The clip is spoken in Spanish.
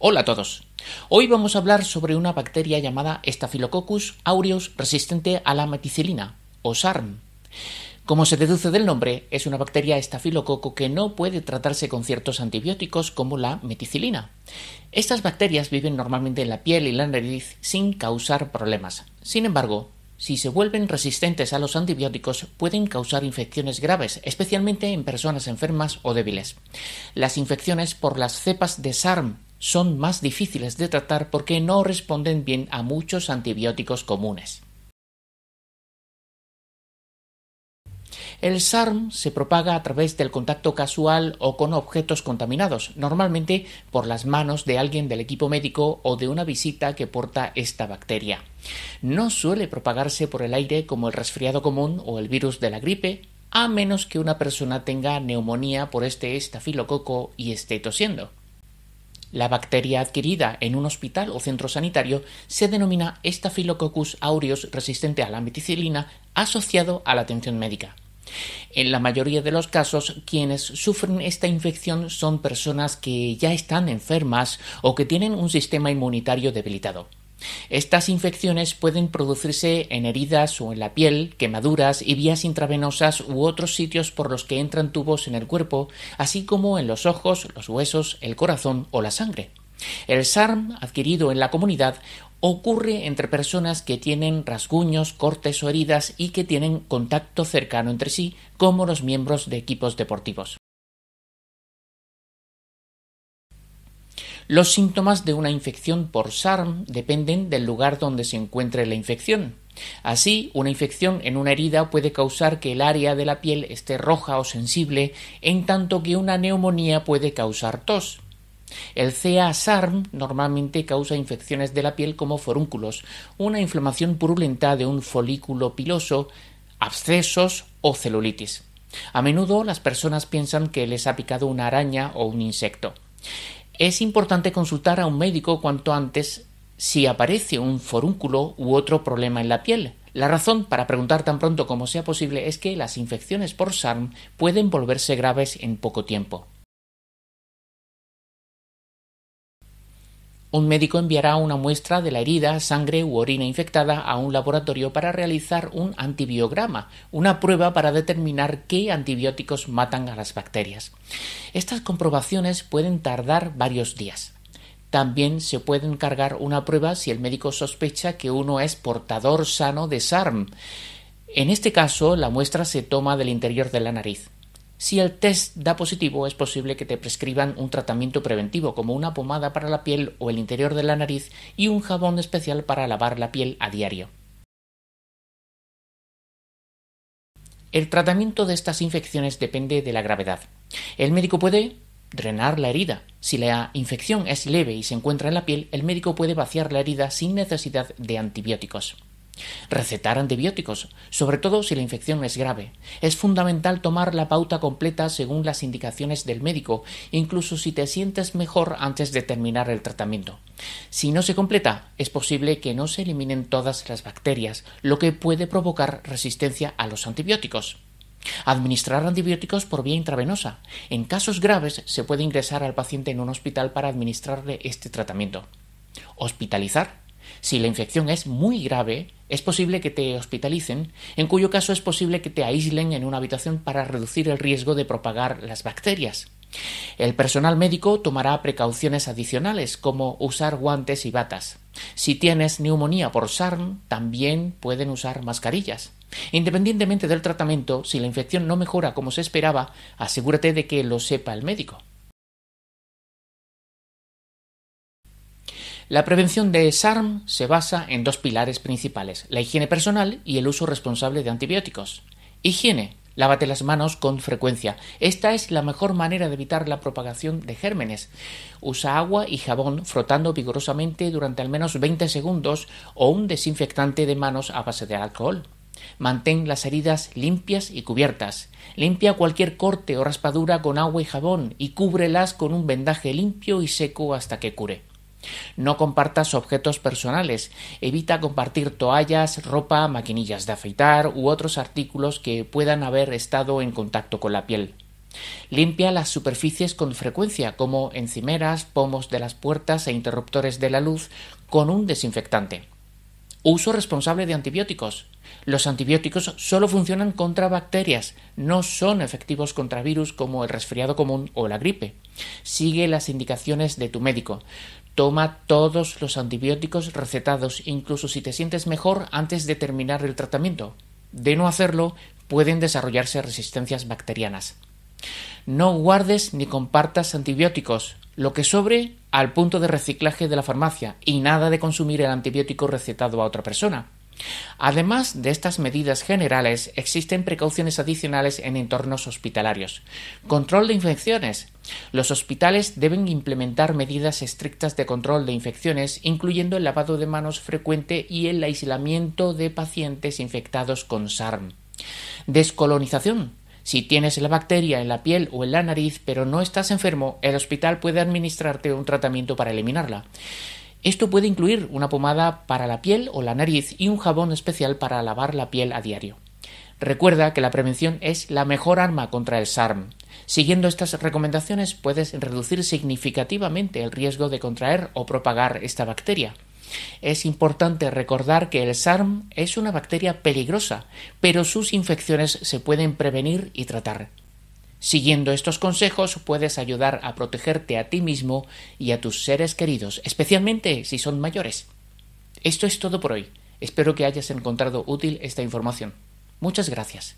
Hola a todos. Hoy vamos a hablar sobre una bacteria llamada Staphylococcus aureus resistente a la meticilina, o SARM. Como se deduce del nombre, es una bacteria estafilococo que no puede tratarse con ciertos antibióticos como la meticilina. Estas bacterias viven normalmente en la piel y la nariz sin causar problemas. Sin embargo, si se vuelven resistentes a los antibióticos pueden causar infecciones graves, especialmente en personas enfermas o débiles. Las infecciones por las cepas de SARM son más difíciles de tratar porque no responden bien a muchos antibióticos comunes. El SARM se propaga a través del contacto casual o con objetos contaminados, normalmente por las manos de alguien del equipo médico o de una visita que porta esta bacteria. No suele propagarse por el aire como el resfriado común o el virus de la gripe, a menos que una persona tenga neumonía por este estafilococo y esté tosiendo. La bacteria adquirida en un hospital o centro sanitario se denomina Staphylococcus aureus resistente a la meticilina asociado a la atención médica. En la mayoría de los casos, quienes sufren esta infección son personas que ya están enfermas o que tienen un sistema inmunitario debilitado. Estas infecciones pueden producirse en heridas o en la piel, quemaduras y vías intravenosas u otros sitios por los que entran tubos en el cuerpo, así como en los ojos, los huesos, el corazón o la sangre. El SARM adquirido en la comunidad ocurre entre personas que tienen rasguños, cortes o heridas y que tienen contacto cercano entre sí, como los miembros de equipos deportivos. Los síntomas de una infección por SARM dependen del lugar donde se encuentre la infección. Así, una infección en una herida puede causar que el área de la piel esté roja o sensible, en tanto que una neumonía puede causar tos. El CA-SARM normalmente causa infecciones de la piel como forúnculos, una inflamación purulenta de un folículo piloso, abscesos o celulitis. A menudo las personas piensan que les ha picado una araña o un insecto. Es importante consultar a un médico cuanto antes si aparece un forúnculo u otro problema en la piel. La razón para preguntar tan pronto como sea posible es que las infecciones por SARM pueden volverse graves en poco tiempo. Un médico enviará una muestra de la herida, sangre u orina infectada a un laboratorio para realizar un antibiograma, una prueba para determinar qué antibióticos matan a las bacterias. Estas comprobaciones pueden tardar varios días. También se puede encargar una prueba si el médico sospecha que uno es portador sano de SARM. En este caso, la muestra se toma del interior de la nariz. Si el test da positivo, es posible que te prescriban un tratamiento preventivo como una pomada para la piel o el interior de la nariz y un jabón especial para lavar la piel a diario. El tratamiento de estas infecciones depende de la gravedad. El médico puede drenar la herida. Si la infección es leve y se encuentra en la piel, el médico puede vaciar la herida sin necesidad de antibióticos. Recetar antibióticos, sobre todo si la infección es grave. Es fundamental tomar la pauta completa según las indicaciones del médico, incluso si te sientes mejor antes de terminar el tratamiento. Si no se completa, es posible que no se eliminen todas las bacterias, lo que puede provocar resistencia a los antibióticos. Administrar antibióticos por vía intravenosa. En casos graves se puede ingresar al paciente en un hospital para administrarle este tratamiento. Hospitalizar. Si la infección es muy grave, es posible que te hospitalicen, en cuyo caso es posible que te aíslen en una habitación para reducir el riesgo de propagar las bacterias. El personal médico tomará precauciones adicionales, como usar guantes y batas. Si tienes neumonía por SARM, también pueden usar mascarillas. Independientemente del tratamiento, si la infección no mejora como se esperaba, asegúrate de que lo sepa el médico. La prevención de SARM se basa en dos pilares principales, la higiene personal y el uso responsable de antibióticos. Higiene. Lávate las manos con frecuencia. Esta es la mejor manera de evitar la propagación de gérmenes. Usa agua y jabón frotando vigorosamente durante al menos 20 segundos o un desinfectante de manos a base de alcohol. Mantén las heridas limpias y cubiertas. Limpia cualquier corte o raspadura con agua y jabón y cúbrelas con un vendaje limpio y seco hasta que cure. No compartas objetos personales. Evita compartir toallas, ropa, maquinillas de afeitar u otros artículos que puedan haber estado en contacto con la piel. Limpia las superficies con frecuencia, como encimeras, pomos de las puertas e interruptores de la luz, con un desinfectante. Uso responsable de antibióticos. Los antibióticos solo funcionan contra bacterias, no son efectivos contra virus como el resfriado común o la gripe. Sigue las indicaciones de tu médico. Toma todos los antibióticos recetados, incluso si te sientes mejor antes de terminar el tratamiento. De no hacerlo, pueden desarrollarse resistencias bacterianas. No guardes ni compartas antibióticos, lo que sobre al punto de reciclaje de la farmacia, y nada de consumir el antibiótico recetado a otra persona. Además de estas medidas generales, existen precauciones adicionales en entornos hospitalarios. Control de infecciones. Los hospitales deben implementar medidas estrictas de control de infecciones, incluyendo el lavado de manos frecuente y el aislamiento de pacientes infectados con SARM. Descolonización. Si tienes la bacteria en la piel o en la nariz pero no estás enfermo, el hospital puede administrarte un tratamiento para eliminarla. Esto puede incluir una pomada para la piel o la nariz y un jabón especial para lavar la piel a diario. Recuerda que la prevención es la mejor arma contra el SARM. Siguiendo estas recomendaciones puedes reducir significativamente el riesgo de contraer o propagar esta bacteria. Es importante recordar que el SARM es una bacteria peligrosa, pero sus infecciones se pueden prevenir y tratar. Siguiendo estos consejos puedes ayudar a protegerte a ti mismo y a tus seres queridos, especialmente si son mayores. Esto es todo por hoy. Espero que hayas encontrado útil esta información. Muchas gracias.